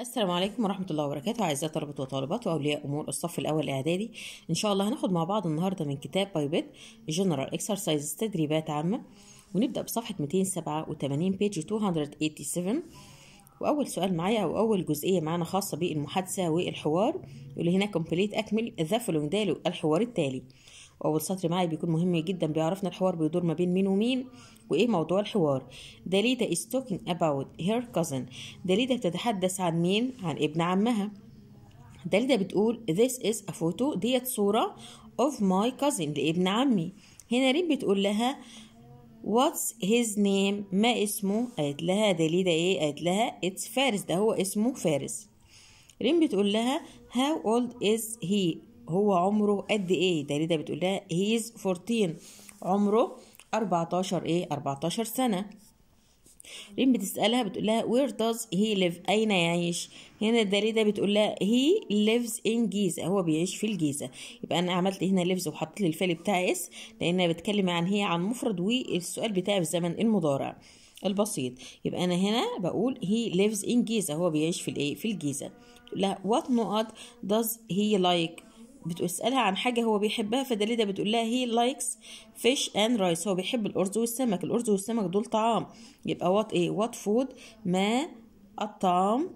السلام عليكم ورحمه الله وبركاته اعزائي طلبه وطالبات واولياء امور الصف الاول الاعدادي ان شاء الله هناخد مع بعض النهارده من كتاب بايبت جنرال اكسرسايز تدريبات عامه ونبدا بصفحه 287 بيج 287 واول سؤال معايا او اول جزئيه معانا خاصه بالمحادثه والحوار اللي هنا كومبليت اكمل ذا فولوينج الحوار التالي واول سطر معايا بيكون مهم جدا بيعرفنا الحوار بيدور ما بين مين ومين وايه موضوع الحوار داليدا is talking about her cousin داليدا بتتحدث عن مين عن ابن عمها داليدا بتقول this is a photo ديت صورة of my cousin لابن عمي هنا ريم بتقول لها واتس هيز نيم ما اسمه قالت لها داليدا ايه قالت لها اتس فارس ده هو اسمه فارس ريم بتقول لها هاو اولد از هي هو عمره قد ايه دليدا بتقول لها هيز 14 عمره 14 ايه 14 سنه ريم بتسألها بتقول لها وير داز هي ليف أين يعيش هنا داليدا بتقول لها هي ليفز ان جيزة هو بيعيش في الجيزة يبقى أنا عملت هنا ليفز وحطيت لي الفعل بتاع اس لأنها بتكلم عن هي عن مفرد والسؤال بتاعي في الزمن المضارع البسيط يبقى أنا هنا بقول هي ليفز ان جيزة هو بيعيش في الإيه في الجيزة بتقول لها وات نقط داز هي like بتسألها عن حاجة هو بيحبها فداليدا بتقول لها هي لايكس فيش اند رايس هو بيحب الأرز والسمك الأرز والسمك دول طعام يبقى وات ايه وات فود ما الطعام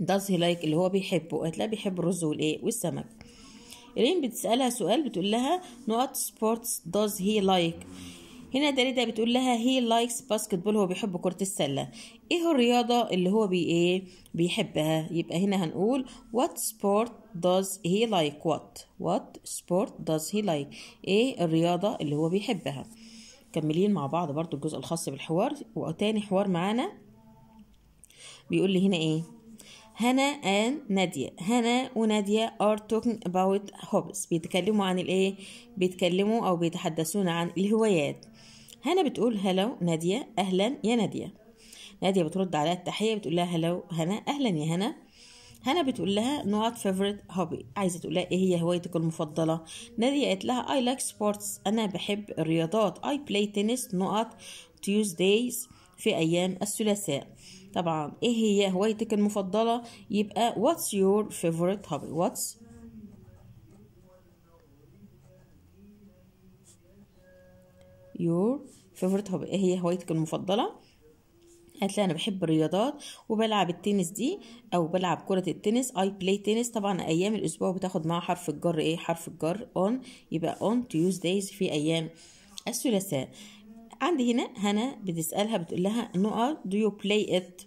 داز هي لايك اللي هو بيحبه قالت لها بيحب الرز والايه والسمك رين بتسألها سؤال بتقول لها نوت سبورتس داز هي لايك like. هنا داليدا بتقول لها هي لايكس باسكتبول هو بيحب كرة السلة ايه الرياضة اللي هو بي ايه بيحبها يبقى هنا هنقول what sport does he like what what sport does he like ايه الرياضة اللي هو بيحبها مكملين مع بعض برضو الجزء الخاص بالحوار وتاني حوار معانا بيقول لي هنا ايه هنا ان نادية هنا ونادية are talking about hobbies بيتكلموا عن الايه بيتكلموا او بيتحدثون عن الهوايات هنا بتقول هلو نادية أهلا يا نادية نادية بترد عليها التحية بتقول لها هلو هنا أهلا يا هنا هنا بتقول لها نوعات فيفورت هوبي عايزه تقول لها ايه هي هوايتك المفضله ناديه قالت لها اي like سبورتس انا بحب الرياضات اي بلاي تنس نقط تيوزدايز في ايام الثلاثاء طبعا ايه هي هوايتك المفضله يبقى what's your favorite hobby what's your فيفورت هي هوايتك المفضله هتلاقي انا بحب الرياضات وبلعب التنس دي او بلعب كره التنس اي بلاي تنس طبعا ايام الاسبوع بتاخد معاها حرف الجر ايه حرف الجر اون يبقى اون تيوزدايز في ايام الثلاثاء عندي هنا هنا بتسالها بتقول لها نقط دو يو بلاي ات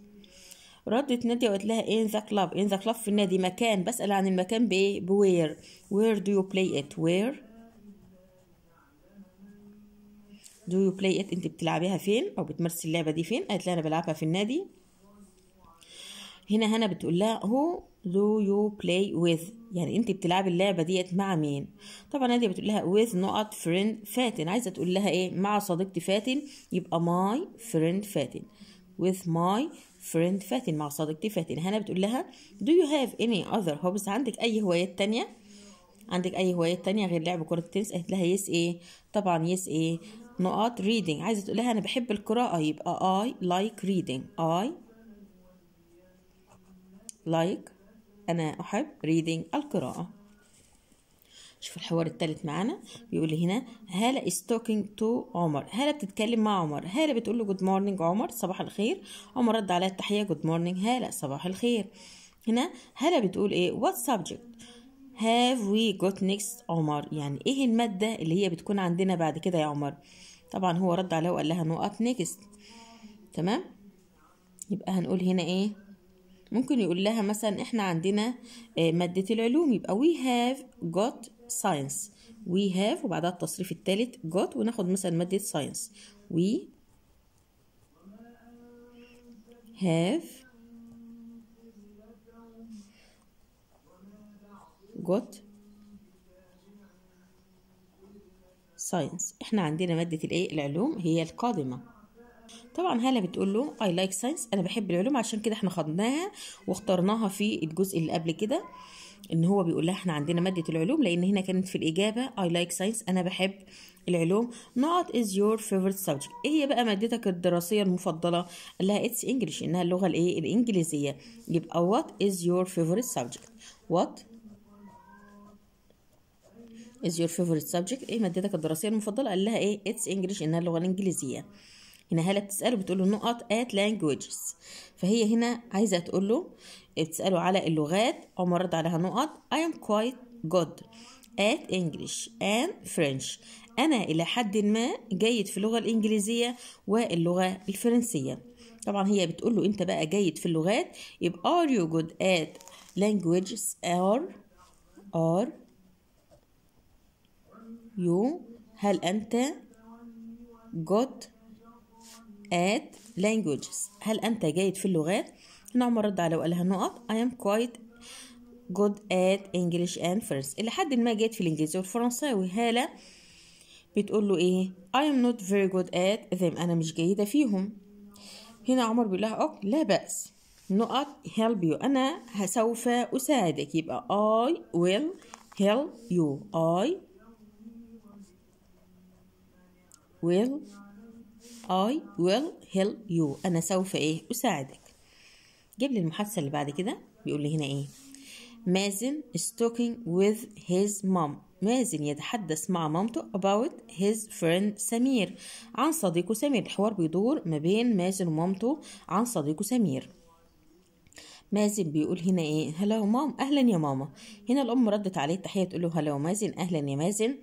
ردت نادية وقالت لها ان ذا كلاب ان ذا كلاب في النادي مكان بسأل عن المكان بايه بوير وير دو يو بلاي ات وير دو يو بلاي ات انت بتلعبيها فين او بتمارسي اللعبه دي فين قالت لها انا بلعبها في النادي هنا هنا بتقول لها هو دو يو بلاي ويز يعني انت بتلعبي اللعبه ديت مع مين طبعا ناديه بتقول لها ويز نقط فريند فاتن عايزه تقول لها ايه مع صديقتي فاتن يبقى ماي فريند فاتن with my friend فاتن مع صديقتي فاتن هنا بتقول لها do you have any other hobbies عندك اي هوايات تانية عندك اي هوايات تانية غير لعب كرة التنس قالت لها يس ايه طبعا يس ايه نقاط reading عايزه تقول لها انا بحب القراءه يبقى I like reading I like انا احب reading القراءه شوف الحوار الثالث معانا بيقول هنا هالة is talking to عمر هالة بتتكلم مع عمر هالة بتقول له جود مورنينج عمر صباح الخير عمر رد عليها التحية جود مورنينج هالة صباح الخير هنا هالة بتقول ايه what subject have we got next عمر يعني ايه المادة اللي هي بتكون عندنا بعد كده يا عمر طبعا هو رد عليها وقال لها نو اب نيكست تمام يبقى هنقول هنا ايه ممكن يقول لها مثلا احنا عندنا آه، مادة العلوم يبقى we have got science we have وبعدها التصريف الثالث got وناخد مثلا مادة science we have got ساينس احنا عندنا ماده الايه العلوم هي القادمه طبعا هاله بتقول له اي لايك ساينس انا بحب العلوم عشان كده احنا خدناها واخترناها في الجزء اللي قبل كده ان هو بيقول لها احنا عندنا ماده العلوم لان هنا كانت في الاجابه اي لايك ساينس انا بحب العلوم not is your favorite subject ايه هي بقى مادتك الدراسيه المفضله قال لها اتس انجلش انها اللغه الايه الانجليزيه يبقى what is your favorite subject what از يور فيفورت سبجكت ايه مادتك الدراسيه المفضله قال لها ايه اتس انجلش انها اللغه الانجليزيه هنا هاله بتساله بتقول له نقط ات لانجويجز فهي هنا عايزه تقول له بتساله على اللغات او مرد عليها نقط اي ام كويت جود ات انجلش اند فرنش انا الى حد ما جيد في اللغه الانجليزيه واللغه الفرنسيه طبعا هي بتقول له انت بقى جيد في اللغات يبقى are you good at languages ار ار يو هل أنت جود ات languages هل أنت جيد في اللغات هنا عمر رد على وقالها نقط I am quite good at English and French إلى حد ما جيد في الإنجليزي والفرنساوي هالة بتقول له إيه I am not very good at them أنا مش جيدة فيهم هنا عمر بيقول لها أوك لا بأس نقط help you أنا سوف أساعدك يبقى I will help you I will I will help you أنا سوف إيه أساعدك جيب لي المحادثة اللي بعد كده بيقول لي هنا إيه مازن is talking with his mom مازن يتحدث مع مامته about his friend سمير عن صديقه سمير الحوار بيدور ما بين مازن ومامته عن صديقه سمير مازن بيقول هنا ايه هلا مام اهلا يا ماما هنا الام ردت عليه التحيه تقول له هلا مازن اهلا يا مازن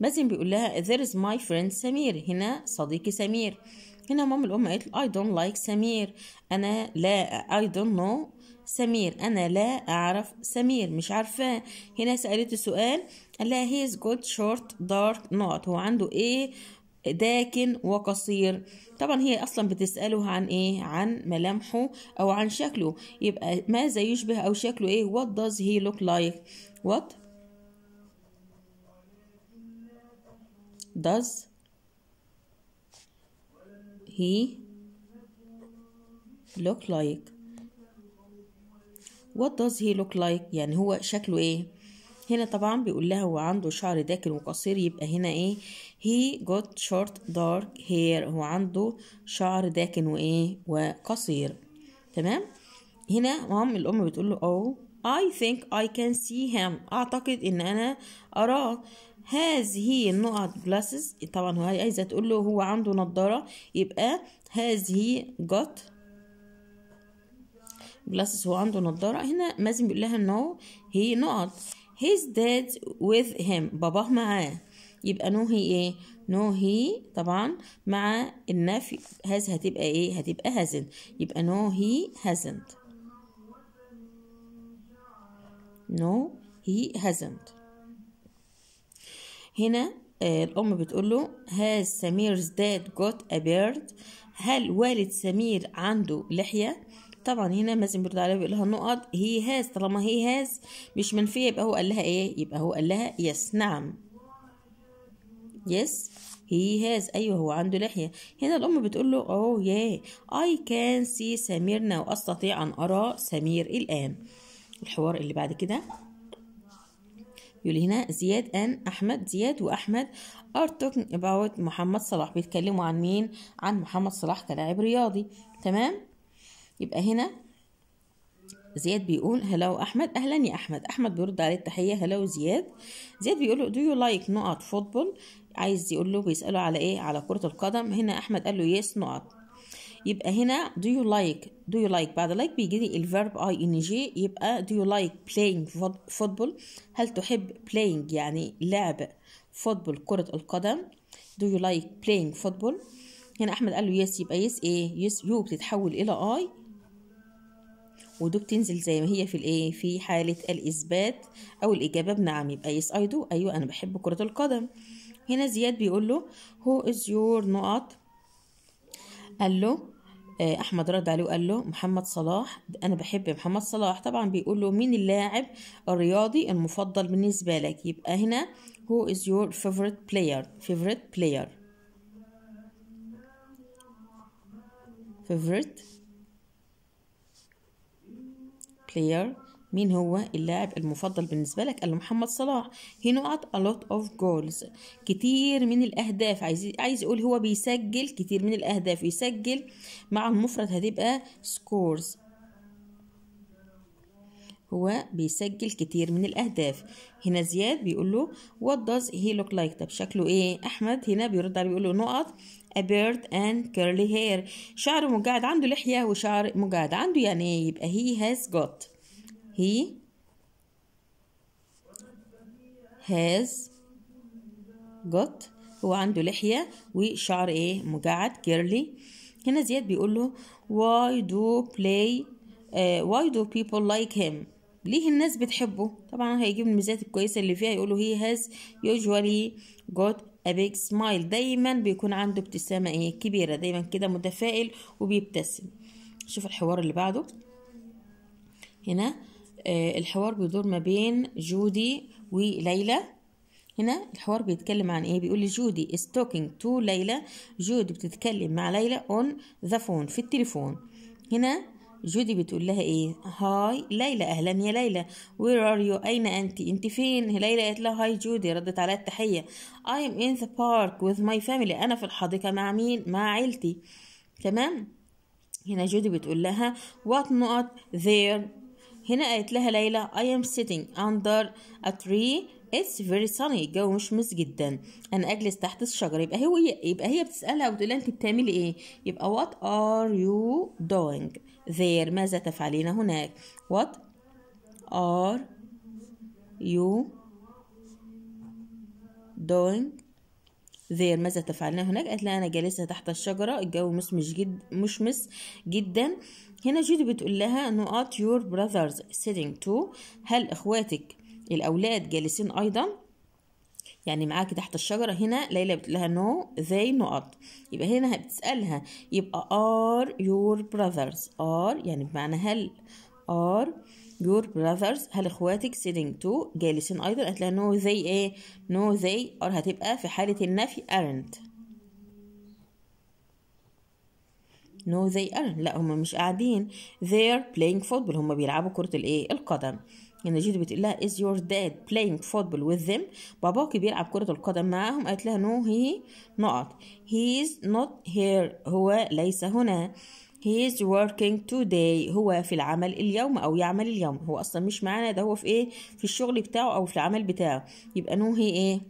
مازن بيقول لها there is my friend سمير هنا صديقي سمير هنا مام الام قالت له I don't like سمير انا لا I don't know سمير انا لا اعرف سمير مش عارفاه هنا سالته سؤال قال لها he is good short dark not هو عنده ايه داكن وقصير طبعا هي اصلا بتساله عن ايه عن ملامحه او عن شكله يبقى ماذا يشبه او شكله ايه what does he look like what does he look like what does he look like يعني هو شكله ايه هنا طبعا بيقول لها هو عنده شعر داكن وقصير يبقى هنا ايه he got short dark hair هو عنده شعر داكن وايه وقصير تمام هنا مام الام بتقول له oh I think I can see him اعتقد ان انا اراه هي النقط جلاسز طبعا هو عايزه تقول له هو عنده نضاره يبقى هي got جلاسز هو عنده نضاره هنا مازن بيقول لها نو هي نقط his dad with him باباه معاه يبقى نو هي ايه نو هي طبعا مع النفي هاز هتبقى ايه هتبقى هازن يبقى نو هي هازنت نو هي هازنت هنا آه، الام بتقول له هاز سمير's dad got a beard هل والد سمير عنده لحيه طبعا هنا مازن بيرد عليها بيقول لها نقط هي هاز طالما هي هاز مش منفيه يبقى هو قال لها ايه يبقى هو قال لها يس نعم يس هي هاز ايوه هو عنده لحيه هنا الام بتقول له اوه ياه اي كان سي سميرنا واستطيع ان ارى سمير الان الحوار اللي بعد كده يقول هنا زياد ان احمد زياد واحمد ار توكينج اباوت محمد صلاح بيتكلموا عن مين عن محمد صلاح كلاعب رياضي تمام يبقى هنا زياد بيقول هلو احمد اهلا يا احمد احمد بيرد عليه التحيه هلو زياد زياد بيقول له دو يو لايك نقط فوتبول عايز يقول له بيساله على ايه على كره القدم هنا احمد قال له يس نقط يبقى هنا do you like do you like بعد like بيجي لي الفيرب ing يبقى do you like playing football هل تحب playing يعني لعب فوتبول كرة القدم do you like playing football هنا أحمد قال له يس يبقى يس إيه يس يو بتتحول إلى I ودو بتنزل زي ما هي في الايه في حاله الاثبات او الاجابه بنعم يبقى يس اي دو ايوه انا بحب كره القدم هنا زياد بيقول له هو از يور نقط قال له آه، احمد رد عليه وقال له محمد صلاح انا بحب محمد صلاح طبعا بيقول له مين اللاعب الرياضي المفضل بالنسبه لك يبقى هنا هو از يور فيفرت بلاير فيفرت بلاير فيفرت بلاير مين هو اللاعب المفضل بالنسبة لك قال له محمد صلاح he نقط a lot of goals كتير من الأهداف عايز عايز يقول هو بيسجل كتير من الأهداف يسجل مع المفرد هتبقى scores هو بيسجل كتير من الأهداف هنا زياد بيقول له what does he look like طب شكله ايه أحمد هنا بيرد عليه بيقول له نقط a beard and curly hair شعر مجعد عنده لحية وشعر مجعد عنده يعني يبقى he has got he has got هو عنده لحية وشعر ايه مجعد كيرلي هنا زياد بيقول له why do play uh, why do people like him ليه الناس بتحبه طبعا هيجيب الميزات الكويسة اللي فيها يقول له هاز يوجوالي جود a big smile دايما بيكون عنده ابتسامة ايه كبيرة دايما كده متفائل وبيبتسم شوف الحوار اللي بعده هنا آه الحوار بيدور ما بين جودي وليلى هنا الحوار بيتكلم عن ايه بيقول لي جودي is talking to ليلى جودي بتتكلم مع ليلى on the phone في التليفون هنا جودي بتقول لها ايه هاي ليلى اهلا يا ليلى وير ار يو اين انت انت فين ليلى قالت لها هاي جودي ردت عليها التحيه اي ام ان ذا بارك وذ ماي فاميلي انا في الحديقه مع مين مع عيلتي تمام هنا جودي بتقول لها وات نوت there هنا قالت لها ليلى I am sitting under a tree اتس فيري sunny الجو مشمس جدا انا اجلس تحت الشجره يبقى هو يبقى هي بتسالها وتقول لها انت بتعملي ايه يبقى وات ار يو doing there ماذا تفعلين هناك وات ار يو doing زير ماذا تفعلين هناك قالت لها انا جالسه تحت الشجره الجو مشمس جد مشمس جدا هنا جودي بتقول لها انه ات يور براذرز سيتنج تو هل اخواتك الأولاد جالسين أيضا يعني معاكي تحت الشجرة هنا ليلى بتقول لها نو ذي نقط يبقى هنا بتسألها يبقى ار يور براذرز ار يعني بمعنى هل ار يور براذرز هل اخواتك sitting تو جالسين ايضا قالت لها نو ذي ايه نو ذي ار هتبقى في حالة النفي ارنت نو ذي ارنت لا هم مش قاعدين they're playing football هم بيلعبوا كرة الايه القدم نجيد يعني بتقول لها is your dad playing football with them باباكي بيلعب كرة القدم معاهم قالت لها no he not he is not here هو ليس هنا he is working today هو في العمل اليوم او يعمل اليوم هو اصلا مش معانا ده هو في ايه في الشغل بتاعه او في العمل بتاعه يبقى no he ايه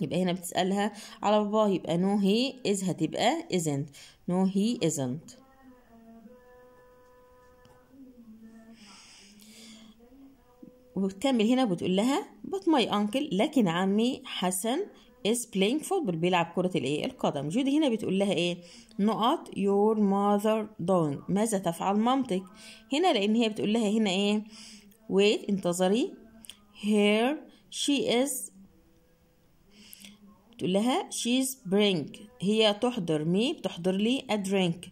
يبقى هنا بتسألها على باباه يبقى no he is هتبقى isn't no he isn't وبتكمل هنا بتقول لها but my uncle لكن عمي حسن is playing football بيلعب كرة الايه القدم جودي هنا بتقول لها ايه نقط your mother doing ماذا تفعل مامتك هنا لان هي بتقول لها هنا ايه wait انتظري here she is بتقول لها she's bring هي تحضر me بتحضر لي a drink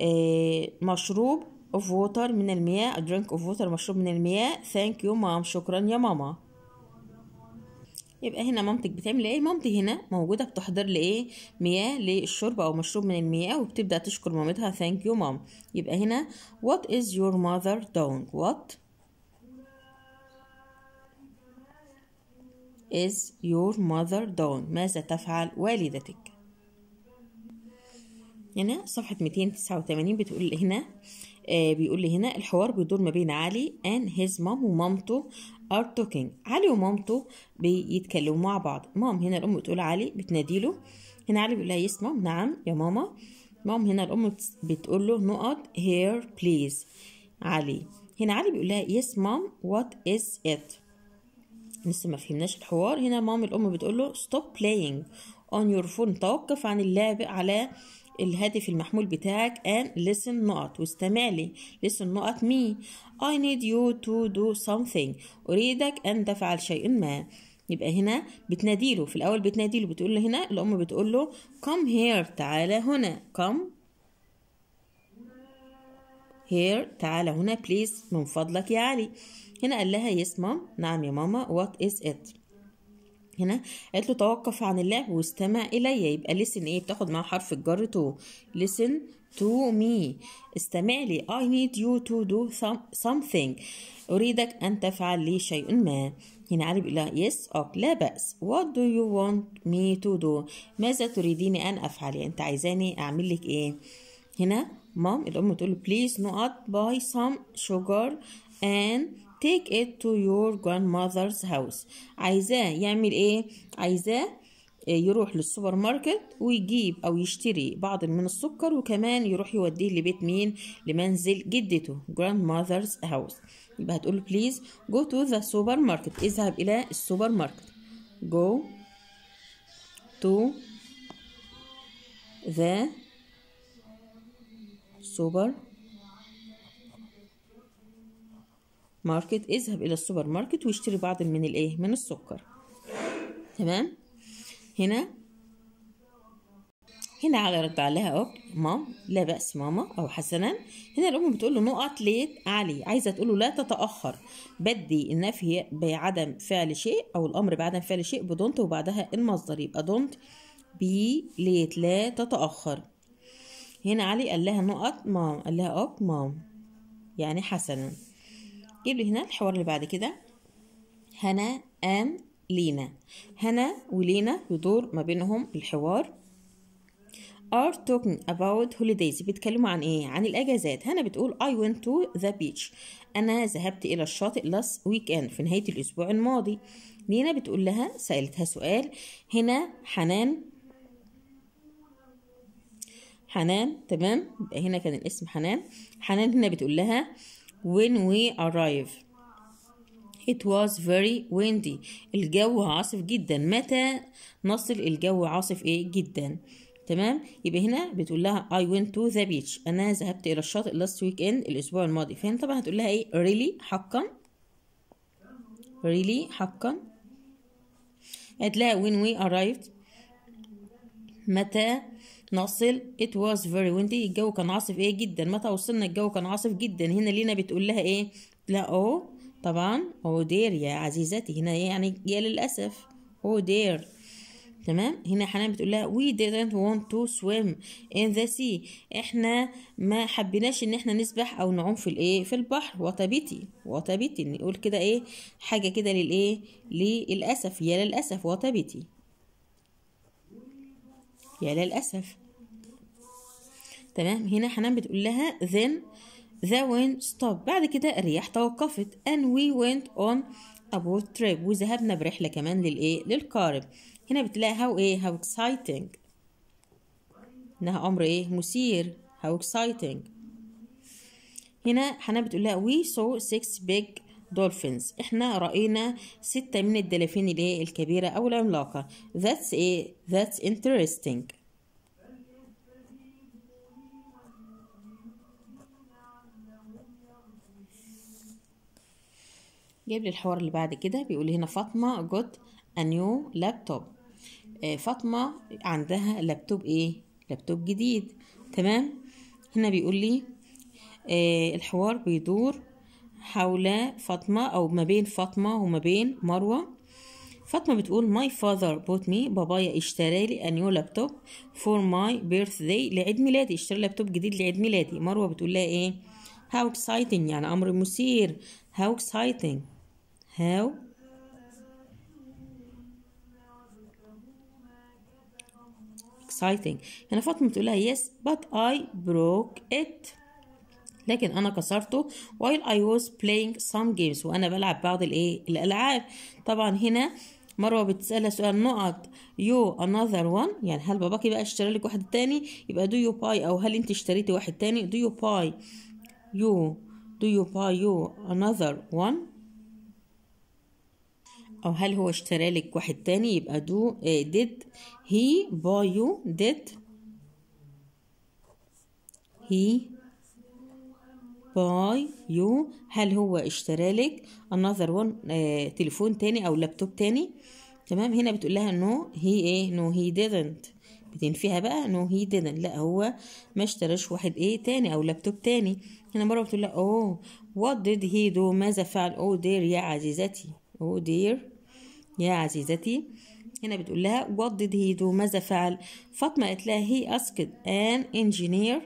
إيه، مشروب of water من المياه a drink of water مشروب من المياه thank you mom شكرا يا ماما يبقى هنا مامتك بتعمل ايه مامتي هنا موجوده بتحضر لي ايه مياه للشرب او مشروب من المياه وبتبدا تشكر مامتها ثانك يو مام يبقى هنا what is your mother doing what is your mother doing ماذا تفعل والدتك هنا صفحة 289 بتقول هنا آه، بيقول لي هنا الحوار بيدور ما بين علي and his mom ومامته are talking علي ومامته بيتكلموا مع بعض مام هنا الام بتقول علي بتناديله هنا علي بيقول لها يس مام نعم يا ماما مام هنا الام بتقول له نقط here please علي هنا علي بيقول لها يس مام وات از ات لسه ما فهمناش الحوار هنا مام الام بتقول له stop playing on your phone توقف عن اللعب على الهاتف المحمول بتاعك and listen نقط واستمع لي listen نقط me I need you to do something أريدك أن تفعل شيئا ما يبقى هنا بتناديله في الأول بتناديله بتقول له هنا الأم بتقول له come here تعالى هنا come here تعالى هنا please من فضلك يا علي هنا قال لها يس yes, مام نعم يا ماما what is it هنا قالت له توقف عن اللعب واستمع الي يبقى لسن ايه بتاخد معاه حرف الجر تو listen to me استمع لي I need you to do some something أريدك أن تفعل لي شيء ما هنا علي بيقول لها yes ok لا بأس what do you want me to do ماذا تريديني أن أفعل يعني أنت عايزاني أعمل لك إيه هنا مام الأم تقول له please not buy some sugar and take it to your grandmother's house عايزاه يعمل ايه عايزاه آه، يروح للسوبر ماركت ويجيب او يشتري بعض من السكر وكمان يروح يوديه لبيت مين لمنزل جدته grandmother's house يبقى هتقول له بليز جو تو ذا سوبر ماركت اذهب الى السوبر ماركت جو تو ذا سوبر ماركت اذهب الى السوبر ماركت واشتري بعض من الايه من السكر تمام هنا هنا على رد عليها اهو مام لا بأس ماما أو حسنا هنا الأم بتقول له نقط ليت علي عايزة تقول له لا تتأخر بدي النفي بعدم فعل شيء أو الأمر بعدم فعل شيء بدونت وبعدها المصدر يبقى دونت بي ليت لا تتأخر هنا علي قال لها نقط مام قال لها اوك مام يعني حسنا جيب لي هنا الحوار اللي بعد كده هنا ان لينا هنا ولينا يدور ما بينهم الحوار are talking about holidays بيتكلموا عن ايه عن الاجازات هنا بتقول I went to the beach انا ذهبت الى الشاطئ last weekend في نهايه الاسبوع الماضي لينا بتقول لها سالتها سؤال هنا حنان حنان تمام هنا كان الاسم حنان حنان هنا بتقول لها when we arrived it was very windy الجو عاصف جدا متى نصل الجو عاصف ايه جدا تمام يبقى هنا بتقول لها I went to the beach انا ذهبت الى الشاطئ last weekend الاسبوع الماضي فهنا طبعا هتقول لها ايه really حقا really حقا لها when we arrived متى نصل it was very windy الجو كان عاصف ايه جدا متى وصلنا الجو كان عاصف جدا هنا لينا بتقول لها ايه لا او oh، طبعا او oh دير يا عزيزتي هنا ايه يعني يا للاسف او oh دير تمام هنا حنان بتقول لها we didn't want to swim in the sea احنا ما حبيناش ان احنا نسبح او نعوم في الايه في البحر وطبيتي وطبيتي نقول كده ايه حاجه كده للايه للاسف يا للاسف وطبيتي يا للاسف تمام هنا حنان بتقول لها then the wind stopped بعد كده الرياح توقفت and we went on a boat trip وذهبنا برحلة كمان للإيه للقارب هنا بتلاقي how إيه how exciting إنها أمر إيه مثير how exciting هنا حنان بتقول لها we saw six big dolphins احنا رأينا ستة من الدلافين الإيه الكبيرة أو العملاقة that's إيه that's interesting جايب لي الحوار اللي بعد كده بيقول هنا فاطمه جوت انيو لابتوب فاطمه عندها لابتوب ايه لابتوب جديد تمام هنا بيقول لي آه، الحوار بيدور حول فاطمه او ما بين فاطمه وما بين مروه فاطمه بتقول ماي فاذر بوت مي بابايا اشترى لي نيو لابتوب فور ماي بيرث لعيد ميلادي اشترى لابتوب جديد لعيد ميلادي مروه بتقول لها ايه how exciting يعني امر مثير how exciting how exciting هنا يعني فاطمة بتقول لها yes but I broke it لكن أنا كسرته while I was playing some games وأنا بلعب بعض الإيه الألعاب طبعا هنا مروة بتسألها سؤال نقط you another one يعني هل باباكي بقى اشترى لك واحد تاني يبقى do you buy أو هل أنت اشتريتي واحد تاني do you buy you do you buy you another one أو هل هو اشترى لك واحد تاني يبقى do uh, did he buy you did he buy you هل هو اشترى لك another one uh, تليفون تاني او لابتوب تاني تمام هنا بتقول لها نو no, هي ايه نو هي ديدنت بتنفيها بقى نو no, هي didn't لا هو ما اشتراش واحد ايه تاني او لابتوب تاني هنا مرة بتقول لها اوه وات ديد هي دو ماذا فعل اوه دير يا عزيزتي اوه دير يا عزيزتي هنا بتقول لها وات ديد هي دو ماذا فعل فاطمة قالت لها هي اسكت ان انجينير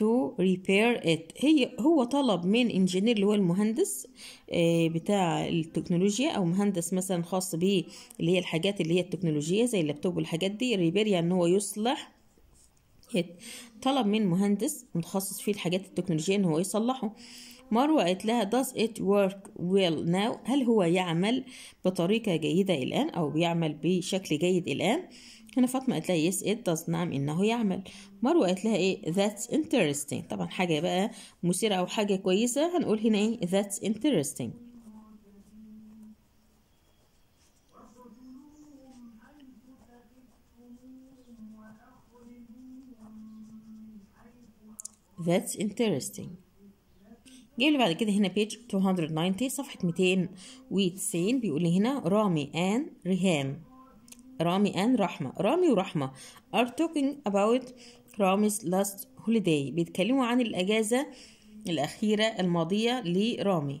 to repair it هي هو طلب من انجينير اللي هو المهندس آه، بتاع التكنولوجيا او مهندس مثلا خاص بيه اللي هي الحاجات اللي هي التكنولوجيا زي اللابتوب والحاجات دي ريبير يعني هو يصلح هيت طلب من مهندس متخصص في الحاجات التكنولوجية ان هو يصلحه مروة قالت لها does it work well now هل هو يعمل بطريقة جيدة الآن أو بيعمل بشكل جيد الآن هنا فاطمة قالت لها yes it does نعم إنه يعمل مروة قالت لها إيه that's interesting طبعا حاجة بقى مثيرة أو حاجة كويسة هنقول هنا إيه that's interesting That's interesting جايب بعد كده هنا page 290 صفحة 290 بيقول لي هنا رامي ان ريهام رامي ان رحمة رامي ورحمة are talking about رامي's last holiday بيتكلموا عن الأجازة الأخيرة الماضية لرامي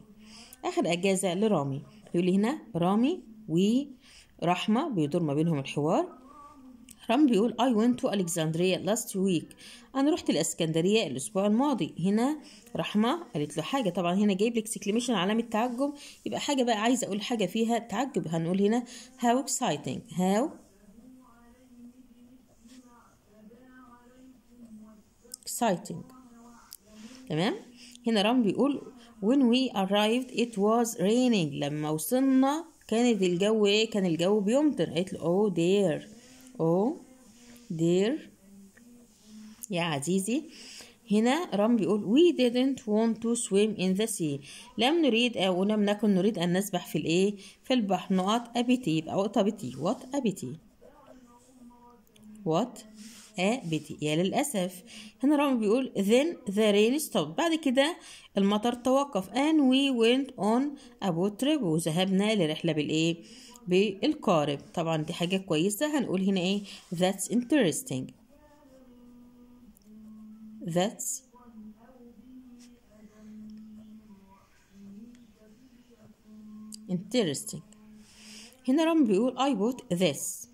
آخر أجازة لرامي بيقول لي هنا رامي ورحمة بيدور ما بينهم الحوار رام بيقول I went to Alexandria last week أنا رحت الإسكندرية الأسبوع الماضي هنا رحمة قالت له حاجة طبعا هنا جايب لك exclamation علامة تعجب يبقى حاجة بقى عايزة أقول حاجة فيها تعجب هنقول هنا how exciting how exciting تمام هنا رام بيقول when we arrived it was raining لما وصلنا كانت الجو ايه كان الجو بيمطر قالت له oh dear أو دير يا عزيزي هنا رام بيقول we didn't want to swim in the sea لم نريد أو لم نكن نريد أن نسبح في الإيه في البحر نقط أبيتي يبقى وقت أبيتي what أبيتي what أبيتي يا للأسف هنا رام بيقول then the rain stopped بعد كده المطر توقف and we went on a boat trip وذهبنا لرحلة بالإيه بالقارب طبعا دي حاجة كويسة هنقول هنا ايه that's interesting that's interesting هنا رامي بيقول I bought this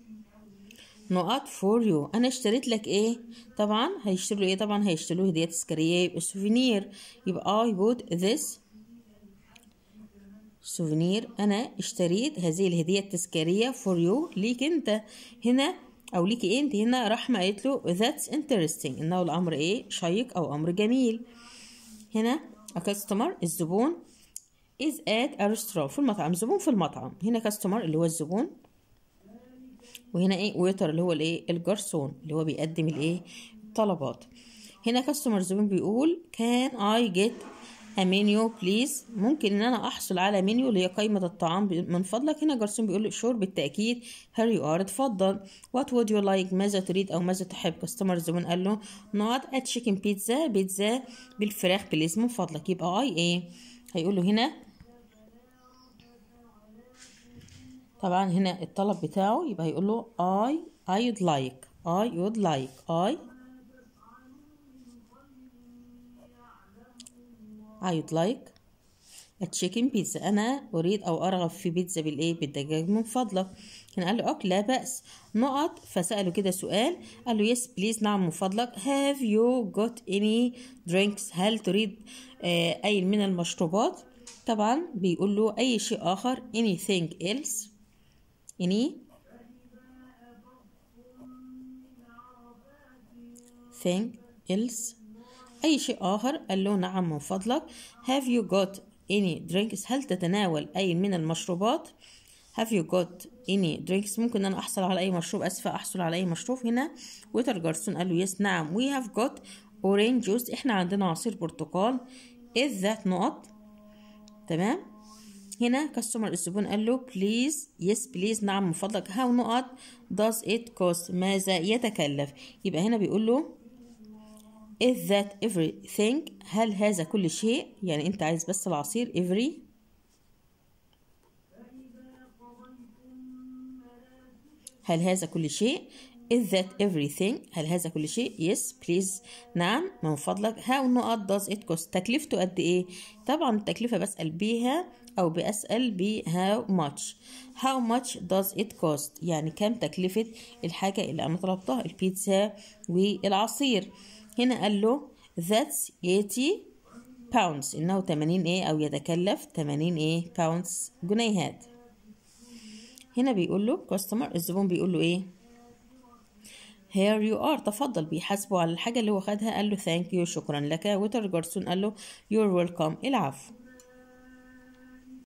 نقط فور يو انا اشتريت لك ايه طبعا هيشتروا ايه طبعا هيشتروا هديه تذكاريه يبقى سوفينير يبقى I bought this سوفينير انا اشتريت هذه الهديه التذكاريه فور يو ليك انت هنا او ليكي انت هنا رحمه قالت له ذاتس انترستينج انه الامر ايه شيق او امر جميل هنا كاستمر الزبون از ات a في المطعم زبون في المطعم هنا كاستمر اللي هو الزبون وهنا ايه ويتر اللي هو الايه الجرسون اللي هو بيقدم الايه طلبات هنا كاستمر زبون بيقول كان اي جيت امينيو بليز ممكن ان انا احصل على منيو اللي هي قائمه الطعام من فضلك هنا جارسون بيقول لي شور بالتاكيد هير يو ار اتفضل وات وود يو لايك ماذا تريد او ماذا تحب كاستمر زبون قال له نوت تشيكن بيتزا بيتزا بالفراخ بليز من فضلك يبقى اي ايه هيقول له هنا طبعا هنا الطلب بتاعه يبقى هيقول له اي اي would لايك اي would لايك اي I would like a chicken pizza أنا أريد أو أرغب في بيتزا بالإيه بالدجاج من فضلك كان قال له أوك لا بأس نقط فسأله كده سؤال قال له يس بليز نعم من فضلك have you got any drinks هل تريد آه، أي من المشروبات طبعا بيقول له أي شيء آخر anything else any thing else أي شيء آخر قال له نعم من فضلك have you got any drinks هل تتناول أي من المشروبات have you got any drinks ممكن أنا أحصل على أي مشروب أسفة أحصل على أي مشروب هنا ويتر جارسون قال له يس نعم we have got orange juice إحنا عندنا عصير برتقال is that نقط تمام هنا كاستمر الزبون قال له بليز يس بليز نعم من فضلك هاو نقط داز ات كوست ماذا يتكلف يبقى هنا بيقول له is that everything هل هذا كل شيء يعني انت عايز بس العصير every هل هذا كل شيء is that everything هل هذا كل شيء yes please نعم من فضلك how not does it cost تكلفته قد ايه طبعا التكلفة بسأل بيها او بسال بي how much how much does it cost يعني كم تكلفة الحاجة اللي انا طلبتها البيتزا والعصير هنا قال له that's 80 pounds إنه 80 إيه أو يتكلف 80 إيه pounds جنيهات هنا بيقول له customer الزبون بيقول له إيه here you are تفضل بيحاسبه على الحاجة اللي هو خدها قال له thank you شكرا لك وتر جارسون قال له you're welcome العفو